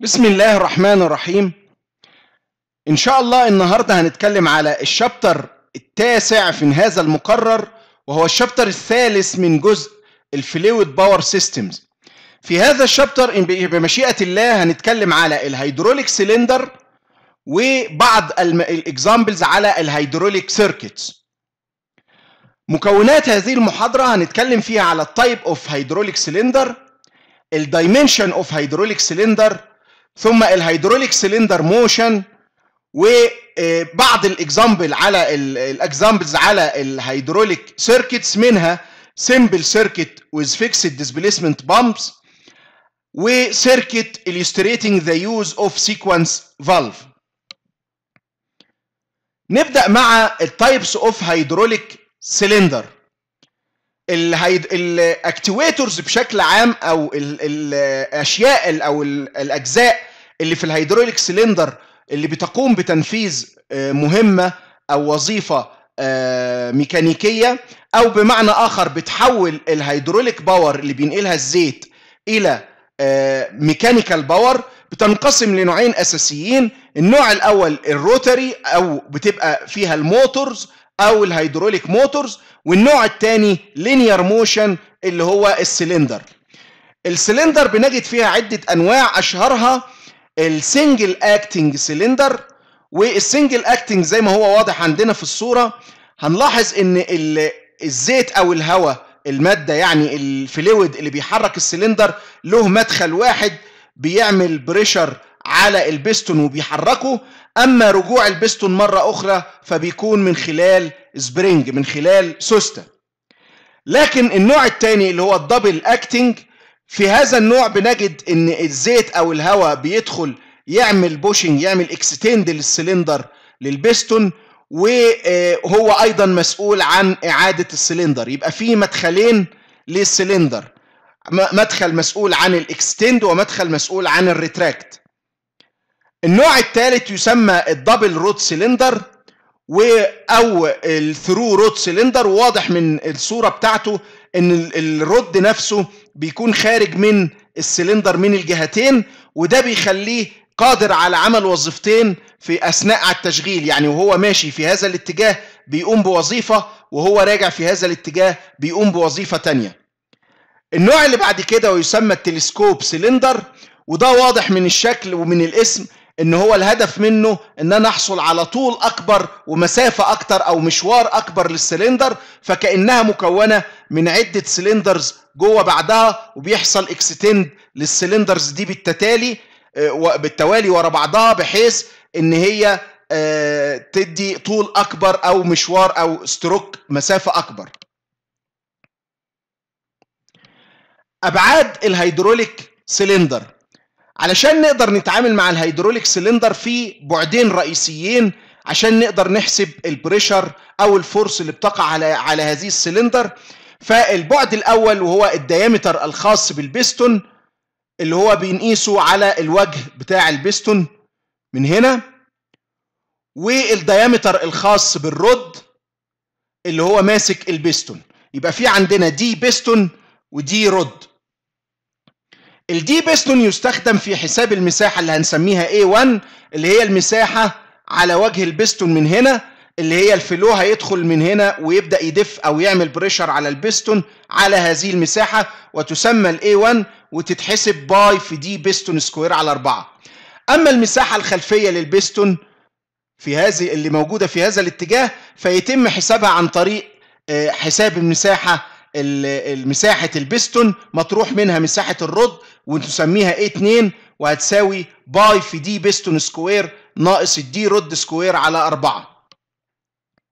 بسم الله الرحمن الرحيم ان شاء الله النهارده هنتكلم على الشابتر التاسع في هذا المقرر وهو الشابتر الثالث من جزء الفلويد باور سيستمز في هذا الشابتر بمشيئه الله هنتكلم على الهيدروليك سلندر وبعض الاكزامبلز على الهيدروليك سيركتس مكونات هذه المحاضره هنتكلم فيها على التايب اوف هيدروليك سلندر الدايمنشن اوف هيدروليك سلندر ثم الهيدروليك سلندر موشن وبعض الاكزامبل على الاكزامبلز على الهيدروليك سيركتس منها سمبل سيركت ويز فيكسد ديسبليسمنت بامبس وسيركت illustrating ذا يوز اوف سيكونس فالف نبدأ مع التايبس اوف هيدروليك سلندر الهيد... الاكتويترز بشكل عام او ال... الاشياء او ال... الاجزاء اللي في الهيدروليك سلندر اللي بتقوم بتنفيذ آه، مهمه او وظيفه آه، ميكانيكيه او بمعنى اخر بتحول الهيدروليك باور اللي بينقلها الزيت الى ميكانيكال آه، باور بتنقسم لنوعين اساسيين النوع الاول الروتري او بتبقى فيها الموتورز او الهيدروليك موتورز والنوع الثاني لينير موشن اللي هو السلندر السلندر بنجد فيها عده انواع اشهرها السنجل اكتنج سلندر والسنجل اكتنج زي ما هو واضح عندنا في الصوره هنلاحظ ان الزيت او الهواء الماده يعني الفلويد اللي بيحرك السلندر له مدخل واحد بيعمل بريشر على البستون وبيحركه اما رجوع البستون مره اخرى فبيكون من خلال سبرينج من خلال سوسته لكن النوع الثاني اللي هو الدبل اكتنج في هذا النوع بنجد ان الزيت او الهواء بيدخل يعمل بوشنج يعمل اكستند للسلندر للبستون وهو ايضا مسؤول عن اعاده السلندر يبقى في مدخلين للسلندر مدخل مسؤول عن الاكستند ومدخل مسؤول عن الريتراكت النوع الثالث يسمى الدبل رود سلندر و او الثرو رود سلندر واضح من الصوره بتاعته ان الرود نفسه بيكون خارج من السلندر من الجهتين وده بيخليه قادر على عمل وظيفتين في اثناء التشغيل يعني وهو ماشي في هذا الاتجاه بيقوم بوظيفه وهو راجع في هذا الاتجاه بيقوم بوظيفه تانية النوع اللي بعد كده ويسمى التلسكوب سلندر وده واضح من الشكل ومن الاسم ان هو الهدف منه ان انا احصل على طول اكبر ومسافه اكتر او مشوار اكبر للسلندر فكانها مكونه من عده سلندرز جوه بعدها وبيحصل اكستند للسلندرز دي بالتتالي آه، بالتوالي ورا بعضها بحيث ان هي آه، تدي طول اكبر او مشوار او ستروك مسافه اكبر ابعاد الهيدروليك سلندر علشان نقدر نتعامل مع الهيدروليك سلندر في بعدين رئيسيين عشان نقدر نحسب البريشر او الفورس اللي بتقع على على هذه السلندر فالبعد الاول وهو الديامتر الخاص بالبستون اللي هو بنقيسه على الوجه بتاع البستون من هنا والديامتر الخاص بالرد اللي هو ماسك البستون يبقى في عندنا دي بستون ودي رد الدي بيستون يستخدم في حساب المساحة اللي هنسميها A1 اللي هي المساحة على وجه البيستون من هنا اللي هي الفلو هيدخل من هنا ويبدأ يدف أو يعمل بريشر على البيستون على هذه المساحة وتسمى ال A1 وتتحسب باي في دي بيستون سكوير على 4 أما المساحة الخلفية للبيستون في هذه اللي موجودة في هذا الاتجاه فيتم حسابها عن طريق آه، حساب المساحة مساحة البيستون مطروح منها مساحة الرد وتسميها a 2 وهتساوي باي في دي بيستون سكوير ناقص الدي رود سكوير على 4